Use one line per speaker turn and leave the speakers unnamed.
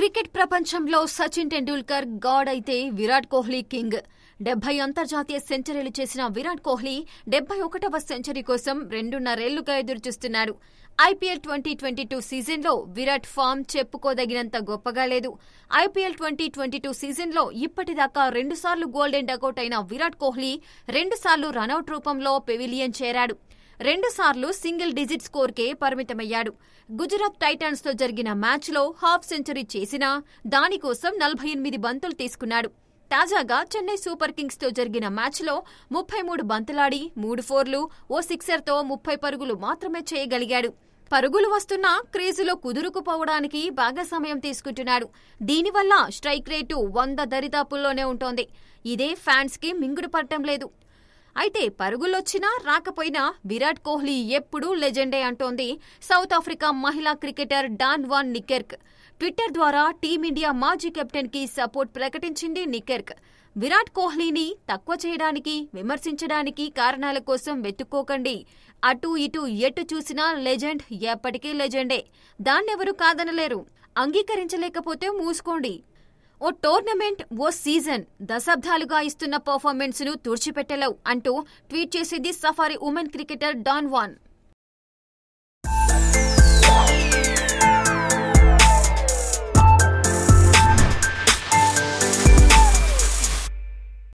cricket ప్రపంచంలో Sachin Tendulkar God అయితే Virat Kohli king డెబ్బై అంతర్జాతీయ సెంచరీలు చేసిన విరాట్ కోహ్లీ డెబ్బై ఒకటవ సెంచరీ కోసం రెండున్నరేళ్లుగా ఎదురుచూస్తున్నాడు ఐపీఎల్ ట్వంటీ ట్వంటీ టూ సీజన్లో విరాట్ ఫామ్ చెప్పుకోదగినంత గొప్పగా లేదు ఐపీఎల్ ట్వంటీ ట్వంటీ టూ సీజన్లో ఇప్పటిదాకా రెండుసార్లు గోల్డెన్ డకౌట్ అయిన విరాట్ కోహ్లీ రెండుసార్లు రనౌట్ రూపంలో పెవిలియన్ చేరాడు రెండుసార్లు సింగిల్ డిజిట్ స్కోర్కే పరిమితమయ్యాడు గుజరాత్ టైటాన్స్తో జరిగిన మ్యాచ్లో హాఫ్ సెంచరీ చేసినా దానికోసం నలభై ఎనిమిది బంతులు తీసుకున్నాడు తాజాగా చెన్నై సూపర్ కింగ్స్తో జరిగిన మ్యాచ్లో ముప్పై మూడు బంతులాడి మూడు ఫోర్లు ఓ సిక్సర్తో ముప్పై పరుగులు మాత్రమే చేయగలిగాడు పరుగులు వస్తున్నా క్రీజులో కుదురుకుపోవడానికి బాగా సమయం తీసుకుంటున్నాడు దీనివల్ల స్ట్రైక్ రేటు వంద దరిదాపుల్లోనే ఉంటోంది ఇదే ఫ్యాన్స్కి మింగుడు పట్టం లేదు అయితే పరుగులొచ్చినా రాకపోయినా విరాట్ కోహ్లీ ఎప్పుడూ లెజెండే అంటోంది సౌత్ ఆఫ్రికా మహిళా cricketer Dane van Niekerk Twitter ద్వారా టీమిండియా మాజీ కెప్టెన్ కి సపోర్ట్ ప్రకటించింది నికెర్క్ విరాట్ కోహ్లీని తక్కువ చేయడానికి విమర్శించడానికి కారణాల కోసం వెతుక్కోకండి అటు ఇటు ఎటు చూసినా లెజెండ్ ఎప్పటికీ లెజెండే దాన్నెవరూ కాదనలేరు అంగీకరించలేకపోతే మూసుకోండి ఓ టోర్నమెంట్ ఓ సీజన్ దశాబ్దాలుగా ఇస్తున్న పర్ఫార్మెన్స్ ను తుడిచిపెట్టలేవు అంటూ ట్వీట్ చేసింది safari women cricketer Dane van